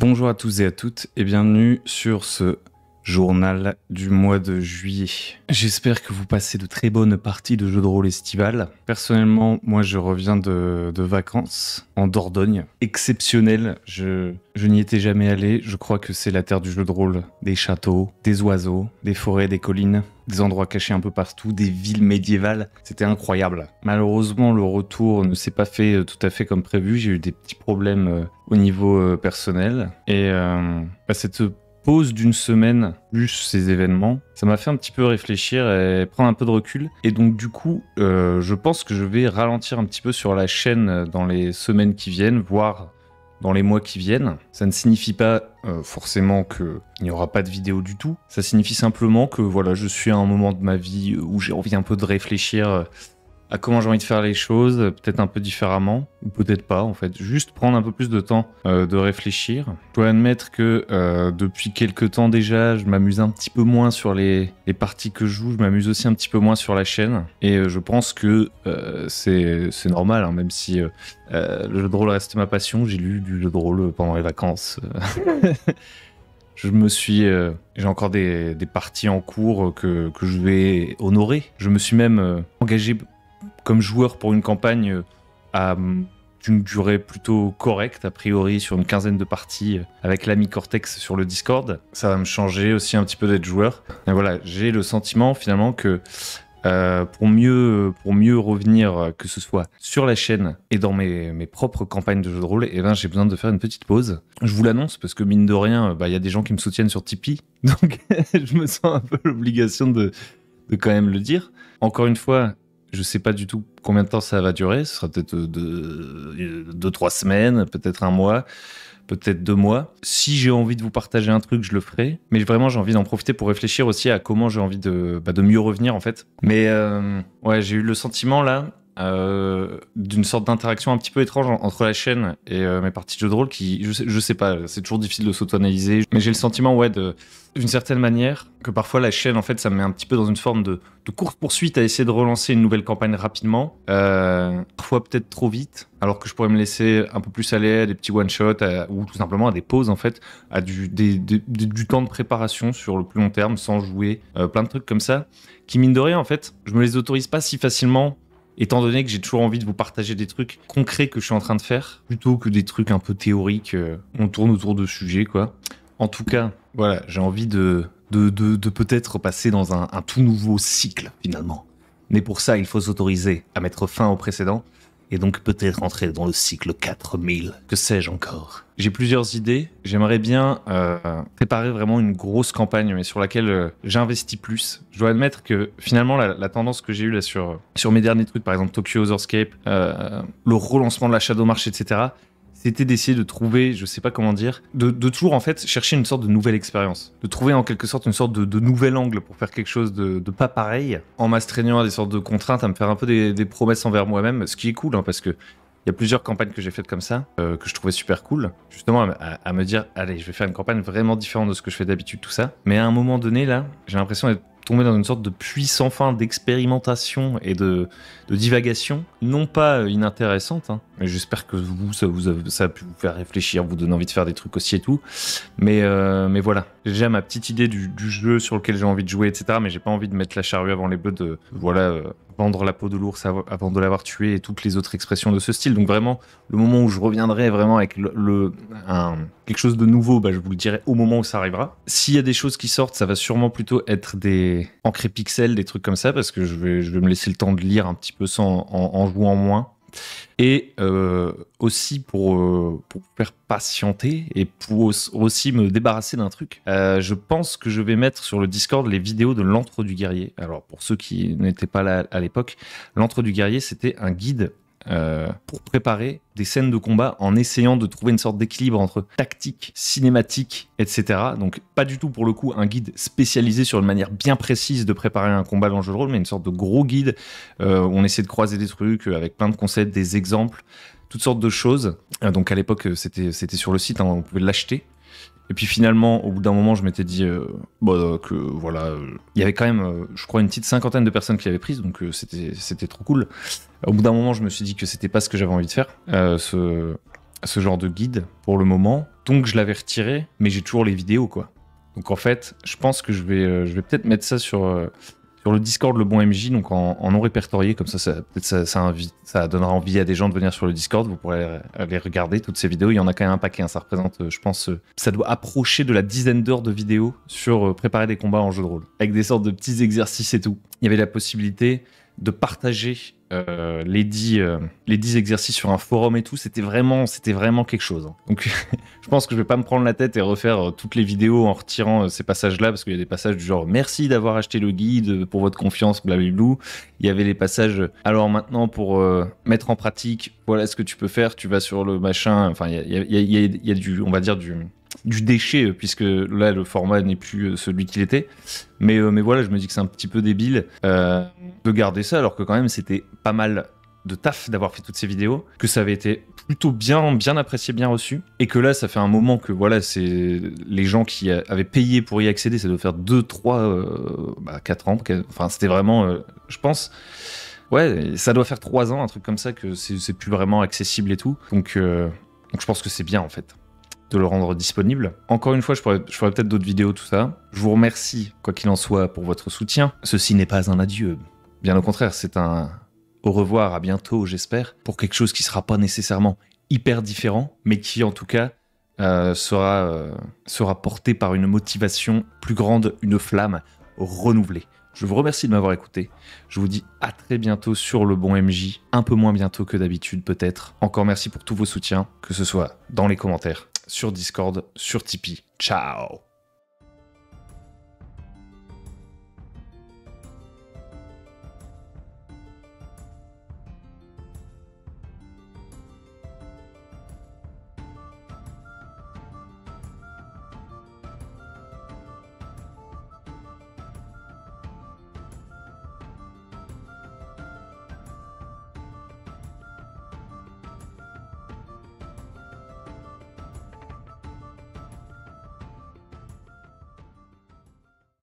Bonjour à tous et à toutes et bienvenue sur ce journal du mois de juillet. J'espère que vous passez de très bonnes parties de jeux de rôle estival. Personnellement, moi je reviens de, vacances en Dordogne. Exceptionnel, je, je n'y étais jamais allé. Je crois que c'est la terre du jeu de rôle. Des châteaux, des oiseaux, des forêts, des collines, des endroits cachés un peu partout, des villes médiévales. C'était incroyable. Malheureusement, le retour ne s'est pas fait euh, tout à fait comme prévu. J'ai eu des petits problèmes euh, au niveau euh, personnel. Et bah, cette pause d'une semaine plus ces événements, ça m'a fait un petit peu réfléchir et prendre un peu de recul. Et donc du coup, euh, je pense que je vais ralentir un petit peu sur la chaîne dans les semaines qui viennent, voire dans les mois qui viennent. Ça ne signifie pas euh, forcément qu'il n'y aura pas de vidéo du tout. Ça signifie simplement que voilà, je suis à un moment de ma vie où j'ai envie un peu de réfléchir à comment j'ai envie de faire les choses, peut-être un peu différemment, ou peut-être pas en fait. Juste prendre un peu plus de temps euh, de réfléchir. Je dois admettre que euh, depuis quelques temps déjà, je m'amuse un petit peu moins sur les, les parties que je joue, je m'amuse aussi un petit peu moins sur la chaîne. Et euh, je pense que c'est normal, hein, même si le jeu de rôle reste ma passion, j'ai lu du jeu de rôle pendant les vacances. je me suis. j'ai encore des, des, parties en cours que, que, je vais honorer. Je me suis même engagé comme joueur pour une campagne à euh, d'une durée plutôt correcte, a priori sur une quinzaine de parties euh, avec l'ami Cortex sur le Discord. Ça va me changer aussi un petit peu d'être joueur. Mais voilà, j'ai le sentiment finalement que euh, pour, mieux, pour mieux revenir, que ce soit sur la chaîne et dans mes, mes propres campagnes de jeux de rôle, eh ben, j'ai besoin de faire une petite pause. Je vous l'annonce parce que mine de rien, bah, il y a des gens qui me soutiennent sur Tipeee, donc je me sens un peu l'obligation de, de quand même le dire. Encore une fois, je sais pas du tout combien de temps ça va durer. Ce sera peut-être euh, deux, euh, deux, trois semaines, peut-être un mois, peut-être deux mois. Si j'ai envie de vous partager un truc, je le ferai. Mais vraiment, j'ai envie d'en profiter pour réfléchir aussi à comment j'ai envie de, bah, mieux revenir en fait. Mais euh, ouais, j'ai eu le sentiment là. d'une sorte d'interaction un petit peu étrange entre la chaîne et mes parties de jeu de rôle qui, je sais, sais pas, c'est toujours difficile de s'auto-analyser, mais j'ai le sentiment, ouais, de, d'une certaine manière que parfois la chaîne, en fait, ça me met un petit peu dans une forme de, de courte poursuite à essayer de relancer une nouvelle campagne rapidement, parfois euh, peut-être trop vite, alors que je pourrais me laisser un peu plus aller à des petits one-shots ou tout simplement à des pauses, en fait, à du, du temps de préparation sur le plus long terme sans jouer, euh, plein de trucs comme ça, qui mine de rien, en fait, je me les autorise pas si facilement étant donné que j'ai toujours envie de vous partager des trucs concrets que je suis en train de faire, plutôt que des trucs un peu théoriques, euh, on tourne autour de sujets, quoi. En tout cas, voilà, j'ai envie de, de, peut-être passer dans un, tout nouveau cycle, finalement. Mais pour ça, il faut s'autoriser à mettre fin au précédent et donc peut-être entrer dans le cycle 4000, que sais-je encore. J'ai plusieurs idées, j'aimerais bien euh, préparer vraiment une grosse campagne, mais sur laquelle euh, j'investis plus. Je dois admettre que finalement la, tendance que j'ai eue là sur, sur mes derniers trucs, par exemple Tokyo Otherscape, euh, le relancement de la Shadow March, etc., c'était d'essayer de trouver, je sais pas comment dire, de, toujours en fait chercher une sorte de nouvelle expérience, de trouver en quelque sorte une sorte de, nouvel angle pour faire quelque chose de, pas pareil, en m'astreignant à des sortes de contraintes, à me faire un peu des, promesses envers moi-même, ce qui est cool hein, parce que il y a plusieurs campagnes que j'ai faites comme ça, euh, que je trouvais super cool, justement à, à, me dire, allez, je vais faire une campagne vraiment différente de ce que je fais d'habitude, tout ça. Mais à un moment donné, là, j'ai l'impression d'être tombé dans une sorte de puits sans fin d'expérimentation et de, de, divagation, non pas euh, inintéressante, hein, mais j'espère que vous ça, vous, ça, a pu vous faire réfléchir, vous donner envie de faire des trucs aussi et tout. Mais, euh, mais voilà, j'ai ma petite idée du, jeu sur lequel j'ai envie de jouer, etc. Mais j'ai pas envie de mettre la charrue avant les bleus de voilà, euh, vendre la peau de l'ours avant de l'avoir tué et toutes les autres expressions de ce style. Donc vraiment, le moment où je reviendrai vraiment avec le, quelque chose de nouveau, bah, je vous le dirai au moment où ça arrivera. S'il y a des choses qui sortent, ça va sûrement plutôt être des Encre pixel pixels, des trucs comme ça, parce que je vais, me laisser le temps de lire un petit peu sans, en, jouant moins. Et euh, aussi pour, euh, pour faire patienter et pour aussi me débarrasser d'un truc, euh, je pense que je vais mettre sur le Discord les vidéos de lentre du Guerrier. Alors pour ceux qui n'étaient pas là à l'époque, lentre du Guerrier c'était un guide euh, pour préparer des scènes de combat en essayant de trouver une sorte d'équilibre entre tactique, cinématique, etc. Donc pas du tout pour le coup un guide spécialisé sur une manière bien précise de préparer un combat dans le jeu de rôle, mais une sorte de gros guide euh, où on essaie de croiser des trucs euh, avec plein de concepts, des exemples, toutes sortes de choses. Donc à l'époque c'était sur le site, hein, on pouvait l'acheter. Et puis finalement, au bout d'un moment, je m'étais dit euh, bah, que voilà, euh, il y avait quand même, euh, je crois, une petite cinquantaine de personnes qui l'avaient prise, donc c'était c'était trop cool. Au bout d'un moment, je me suis dit que c'était pas ce que j'avais envie de faire, ce, ce genre de guide pour le moment. Donc je l'avais retiré, mais j'ai toujours les vidéos quoi. Donc en fait, je pense que je vais je vais peut-être mettre ça sur sur le Discord Le Bon MJ, donc en, non répertorié, comme ça, ça peut-être ça, donnera envie à des gens de venir sur le Discord. Vous pourrez aller regarder toutes ces vidéos. Il y en a quand même un paquet. Hein. Ça représente, euh, je pense, euh, ça doit approcher de la dizaine d'heures de vidéos sur euh, préparer des combats en jeu de rôle, avec des sortes de petits exercices et tout. Il y avait la possibilité de partager euh, les, 10, euh, les exercices sur un forum et tout, c'était vraiment, c'était vraiment quelque chose. Hein. Donc je pense que je vais pas me prendre la tête et refaire euh, toutes les vidéos en retirant ces passages-là, parce qu'il y a des passages du genre merci d'avoir acheté le guide pour votre confiance, blablabla. Il y avait les passages alors maintenant pour mettre en pratique, voilà ce que tu peux faire, tu vas sur le machin, enfin il y y a, du, on va dire du, du déchet, euh, puisque là, le format n'est plus euh, celui qu'il était. Mais, euh, mais voilà, je me dis que c'est un petit peu débile de garder ça, alors que quand même, c'était pas mal de taf d'avoir fait toutes ces vidéos, que ça avait été plutôt bien, bien apprécié, bien reçu, et que là, ça fait un moment que voilà, c'est les gens qui avaient payé pour y accéder, ça doit faire 2, 3, bah, quatre 4 ans, enfin, c'était vraiment, je pense, ouais, ça doit faire trois ans, un truc comme ça, que c'est plus vraiment accessible et tout, donc, donc je pense que c'est bien en fait de le rendre disponible. Encore une fois, je, ferai peut-être d'autres vidéos, tout ça. Je vous remercie, quoi qu'il en soit, pour votre soutien. Ceci n'est pas un adieu. Bien au contraire, c'est un au revoir, à bientôt, j'espère, pour quelque chose qui ne sera pas nécessairement hyper différent, mais qui en tout cas euh, sera, euh, sera porté par une motivation plus grande, une flamme renouvelée. Je vous remercie de m'avoir écouté. Je vous dis à très bientôt sur le bon MJ, un peu moins bientôt que d'habitude peut-être. Encore merci pour tous vos soutiens, que ce soit dans les commentaires sur Discord, sur Tipeee. Ciao